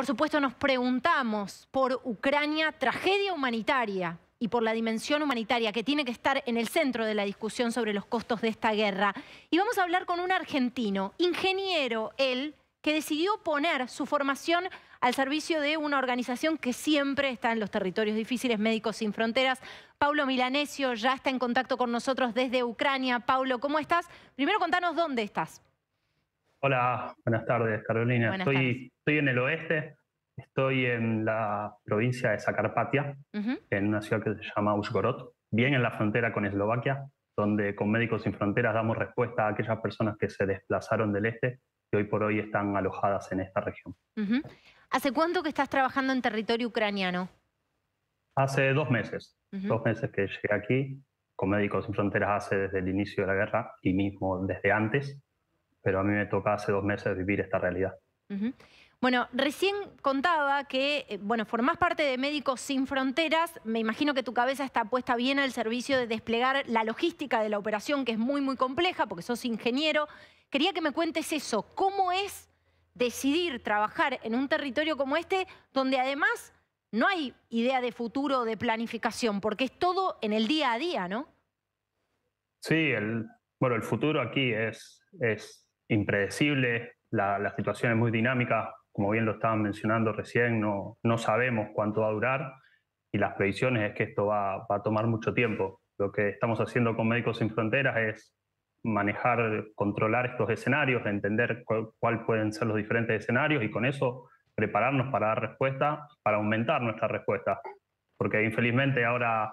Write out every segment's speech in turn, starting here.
Por supuesto, nos preguntamos por Ucrania, tragedia humanitaria y por la dimensión humanitaria que tiene que estar en el centro de la discusión sobre los costos de esta guerra. Y vamos a hablar con un argentino, ingeniero, él, que decidió poner su formación al servicio de una organización que siempre está en los territorios difíciles, Médicos Sin Fronteras. Paulo Milanesio ya está en contacto con nosotros desde Ucrania. Paulo, ¿cómo estás? Primero contanos dónde estás. Hola, buenas tardes, Carolina. estoy, en el oeste, estoy en la provincia de Zacarpatia, en una ciudad que se llama Ushgorod, bien en la frontera con Eslovaquia, donde con Médicos Sin Fronteras damos respuesta a aquellas personas que se desplazaron del este y hoy por hoy están alojadas en esta región. ¿Hace cuánto que estás trabajando en territorio ucraniano? Hace dos meses, dos meses que llegué aquí. Con Médicos Sin Fronteras hace desde el inicio de la guerra y mismo desde antes pero a mí me toca hace dos meses vivir esta realidad. Bueno, recién contaba que, eh, bueno, formás parte de Médicos Sin Fronteras. Me imagino que tu cabeza está puesta bien al servicio de desplegar la logística de la operación, que es muy, muy compleja, porque sos ingeniero. Quería que me cuentes eso. ¿Cómo es decidir trabajar en un territorio como este, donde además no hay idea de futuro, de planificación, porque es todo en el día a día, ¿no? Sí, el, bueno, el futuro aquí es, es impredecible, la, situación es muy dinámica, como bien lo estaban mencionando recién, no, no sabemos cuánto va a durar y las previsiones es que esto va, a tomar mucho tiempo. Lo que estamos haciendo con Médicos Sin Fronteras es manejar, controlar estos escenarios, entender cuáles pueden ser los diferentes escenarios y con eso prepararnos para dar respuesta, para aumentar nuestra respuesta. Porque infelizmente ahora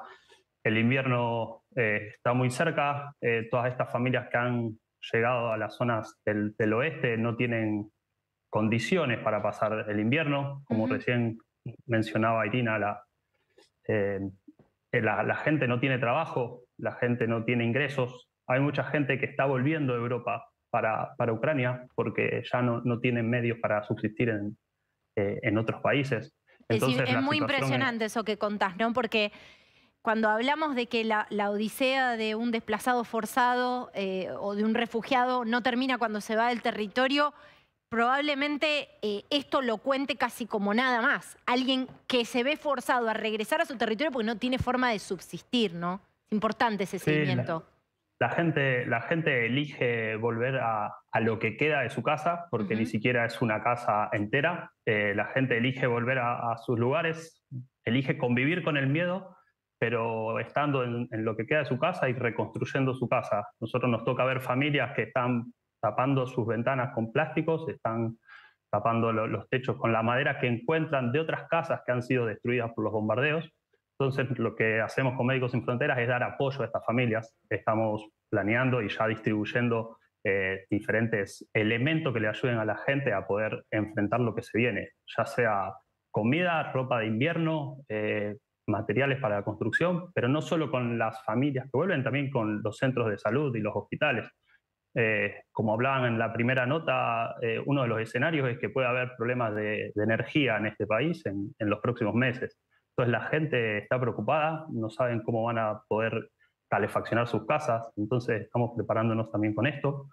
el invierno eh, está muy cerca, eh, todas estas familias que han llegado a las zonas del, oeste no tienen condiciones para pasar el invierno, como recién mencionaba Irina, eh, la, gente no tiene trabajo, la gente no tiene ingresos, hay mucha gente que está volviendo a Europa para, Ucrania porque ya no, no, tienen medios para subsistir en, eh, otros países. es, muy impresionante eso que contás, ¿no? Porque cuando hablamos de que la, odisea de un desplazado forzado eh, o de un refugiado no termina cuando se va del territorio, probablemente eh, esto lo cuente casi como nada más. Alguien que se ve forzado a regresar a su territorio porque no tiene forma de subsistir, ¿no? Es importante ese seguimiento. La, gente, la gente elige volver a, lo que queda de su casa, porque ni siquiera es una casa entera. Eh, la gente elige volver a, a sus lugares, elige convivir con el miedo pero estando en, lo que queda de su casa y reconstruyendo su casa. Nosotros nos toca ver familias que están tapando sus ventanas con plásticos, están tapando los techos con la madera que encuentran de otras casas que han sido destruidas por los bombardeos. Entonces, lo que hacemos con Médicos Sin Fronteras es dar apoyo a estas familias. Estamos planeando y ya distribuyendo eh, diferentes elementos que le ayuden a la gente a poder enfrentar lo que se viene, ya sea comida, ropa de invierno, eh, materiales para la construcción, pero no solo con las familias que vuelven, también con los centros de salud y los hospitales. Eh, como hablaban en la primera nota, eh, uno de los escenarios es que puede haber problemas de, energía en este país en, en, los próximos meses. Entonces la gente está preocupada, no saben cómo van a poder calefaccionar sus casas, entonces estamos preparándonos también con esto.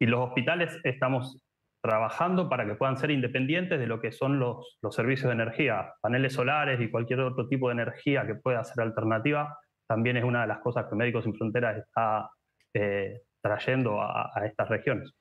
Y los hospitales estamos trabajando para que puedan ser independientes de lo que son los, servicios de energía. Paneles solares y cualquier otro tipo de energía que pueda ser alternativa también es una de las cosas que Médicos Sin Fronteras está eh, trayendo a estas regiones.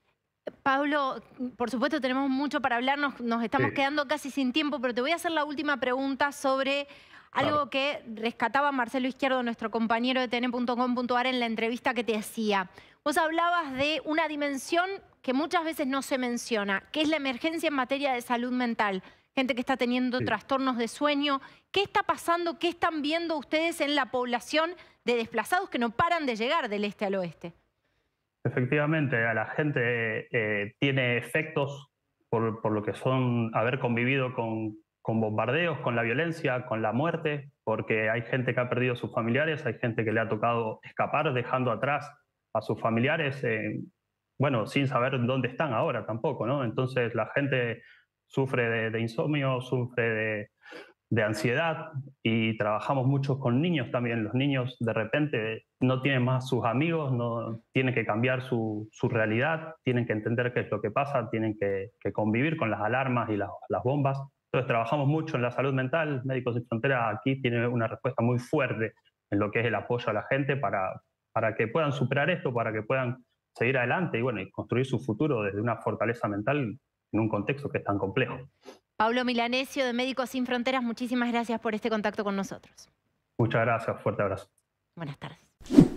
Pablo, por supuesto tenemos mucho para hablar, nos, estamos quedando casi sin tiempo, pero te voy a hacer la última pregunta sobre algo que rescataba Marcelo Izquierdo, nuestro compañero de tn.com.ar, en la entrevista que te hacía. Vos hablabas de una dimensión que muchas veces no se menciona, que es la emergencia en materia de salud mental. Gente que está teniendo trastornos de sueño. ¿Qué está pasando? ¿Qué están viendo ustedes en la población de desplazados que no paran de llegar del este al oeste? Efectivamente, a la gente eh, tiene efectos por, lo que son haber convivido con, bombardeos, con la violencia, con la muerte, porque hay gente que ha perdido a sus familiares, hay gente que le ha tocado escapar dejando atrás a sus familiares, eh, bueno, sin saber dónde están ahora tampoco, ¿no? Entonces la gente sufre de insomnio, sufre de, de ansiedad y trabajamos mucho con niños también. Los niños de repente no tienen más sus amigos, no tienen que cambiar su, realidad, tienen que entender qué es lo que pasa, tienen que, convivir con las alarmas y las, bombas. Entonces trabajamos mucho en la salud mental. Médicos Sin Fronteras aquí tiene una respuesta muy fuerte en lo que es el apoyo a la gente para, para que puedan superar esto, para que puedan seguir adelante y bueno, y construir su futuro desde una fortaleza mental en un contexto que es tan complejo. Pablo Milanesio de Médicos Sin Fronteras, muchísimas gracias por este contacto con nosotros. Muchas gracias, fuerte abrazo. Buenas tardes.